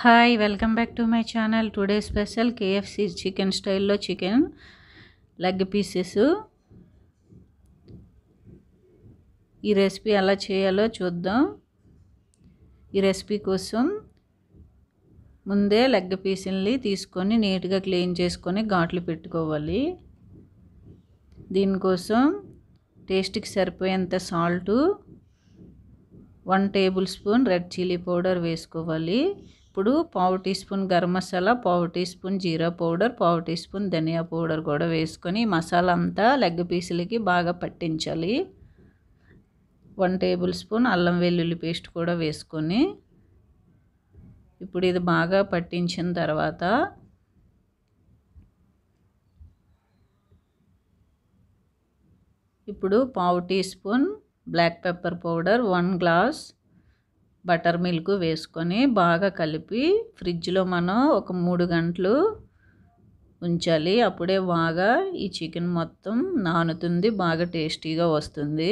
hi welcome back to my channel today special KFC chicken స్టైల్లో chicken leg pieces ఈ recipe ఎలా చేయాలో చూద్దాం ఈ రెసిపీ కోసం ముందే లెగ్ పీసుల్ని తీసుకొని నీట్గా క్లీన్ చేసుకొని ఘాట్లు పెట్టుకోవాలి దీనికోసం టేస్ట్కి సరిపోయేంత salt one tablespoon red chilli powder వేసుకోవాలి ఇప్పుడు పావు టీ స్పూన్ గరం మసాలా పావు టీ స్పూన్ జీరా పౌడర్ పావు టీ స్పూన్ ధనియా పౌడర్ కూడా వేసుకొని మసాలా అంతా లెగ్ పీసులకి బాగా పట్టించాలి వన్ టేబుల్ స్పూన్ అల్లం వెల్లుల్లి పేస్ట్ కూడా వేసుకొని ఇప్పుడు ఇది బాగా పట్టించిన తర్వాత ఇప్పుడు పావు teaspoon black pepper powder one glass buttermilk వేసుకొని బాగా కలిపి ఫ్రిడ్జ్లో మనం ఒక మూడు గంటలు ఉంచాలి అప్పుడే బాగా ఈ చికెన్ మొత్తం నానుతుంది బాగా టేస్టీగా వస్తుంది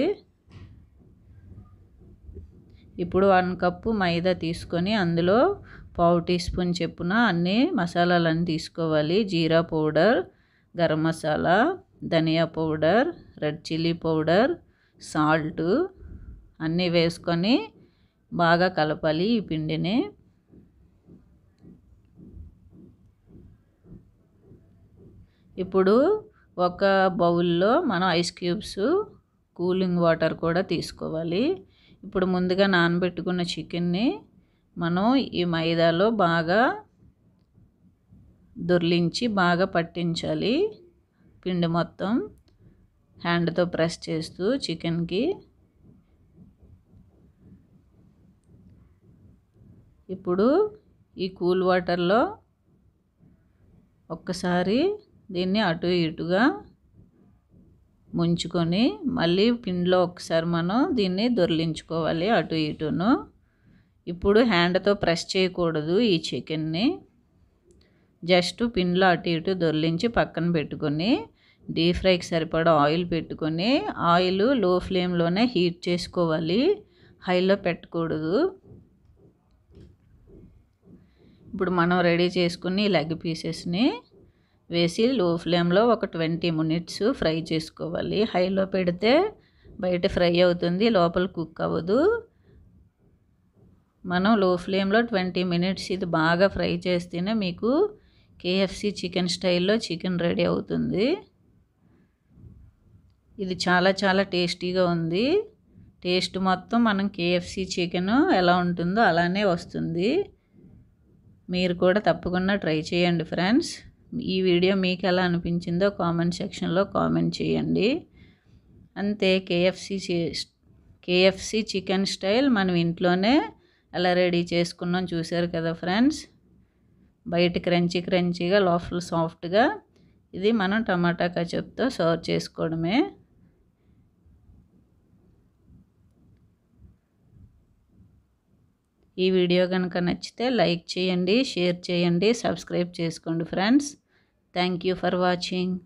ఇప్పుడు వన్ కప్పు మైదా తీసుకొని అందులో పావు టీ స్పూన్ చెప్పున అన్ని మసాలాలన్నీ తీసుకోవాలి జీరా పౌడర్ గరం మసాలా ధనియా powder red chilli powder salt అన్నీ వేసుకొని బాగా కలపాలి ఈ పిండిని ఇప్పుడు ఒక బౌల్లో మనం ఐస్ క్యూబ్స్ కూలింగ్ వాటర్ కూడా తీసుకోవాలి ఇప్పుడు ముందుగా నానబెట్టుకున్న చికెన్ని మనం ఈ మైదాలో బాగా దొర్లించి బాగా పట్టించాలి పిండి మొత్తం హ్యాండ్తో ప్రెస్ చేస్తూ చికెన్కి ఇప్పుడు ఈ కూల్ వాటర్లో ఒక్కసారి దీన్ని అటు ఇటుగా ముంచుకొని మళ్ళీ పిండిలో ఒకసారి మనం దీన్ని దొరిలించుకోవాలి అటు ఇటును ఇప్పుడు హ్యాండ్తో ప్రెస్ చేయకూడదు ఈ చికెన్ని జస్ట్ పిండిలో అటు ఇటు దొరిలించి పక్కన పెట్టుకొని డీప్ ఫ్రైకి సరిపడా ఆయిల్ పెట్టుకొని ఆయిల్ లో ఫ్లేమ్లోనే హీట్ చేసుకోవాలి హైలో పెట్టకూడదు ఇప్పుడు మనం రెడీ చేసుకుని లెగ్ పీసెస్ని వేసి లో ఫ్లేమ్లో ఒక ట్వంటీ మినిట్స్ ఫ్రై చేసుకోవాలి హైలో పెడితే బయట ఫ్రై అవుతుంది లోపల కుక్ అవ్వదు మనం లో ఫ్లేమ్లో ట్వంటీ మినిట్స్ ఇది బాగా ఫ్రై చేస్తేనే మీకు కేఎఫ్సి చికెన్ స్టైల్లో చికెన్ రెడీ అవుతుంది ఇది చాలా చాలా టేస్టీగా ఉంది టేస్ట్ మొత్తం మనం కేఎఫ్సి చికెన్ ఎలా ఉంటుందో అలానే వస్తుంది మీరు కూడా తప్పకుండా ట్రై చేయండి ఫ్రెండ్స్ ఈ వీడియో మీకు ఎలా అనిపించిందో కామెంట్ సెక్షన్లో కామెంట్ చేయండి అంతే కేఎఫ్సి కేఎఫ్సి చికెన్ స్టైల్ మనం ఇంట్లోనే ఎలా రెడీ చేసుకున్నాం చూసారు కదా ఫ్రెండ్స్ బయట క్రంచీ క్రంచీగా లోపల సాఫ్ట్గా ఇది మనం టమాటా కచప్తో సర్వ్ చేసుకోవడమే ఈ వీడియో కనుక నచ్చితే లైక్ చేయండి షేర్ చేయండి సబ్స్క్రైబ్ చేసుకోండి friends thank you for watching